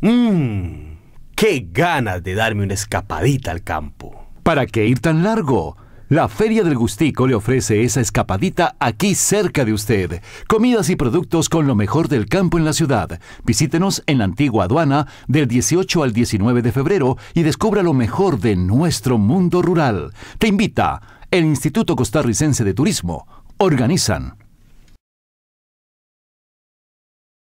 Mmm, qué ganas de darme una escapadita al campo. ¿Para qué ir tan largo? La Feria del Gustico le ofrece esa escapadita aquí cerca de usted. Comidas y productos con lo mejor del campo en la ciudad. Visítenos en la antigua aduana del 18 al 19 de febrero y descubra lo mejor de nuestro mundo rural. Te invita el Instituto Costarricense de Turismo. Organizan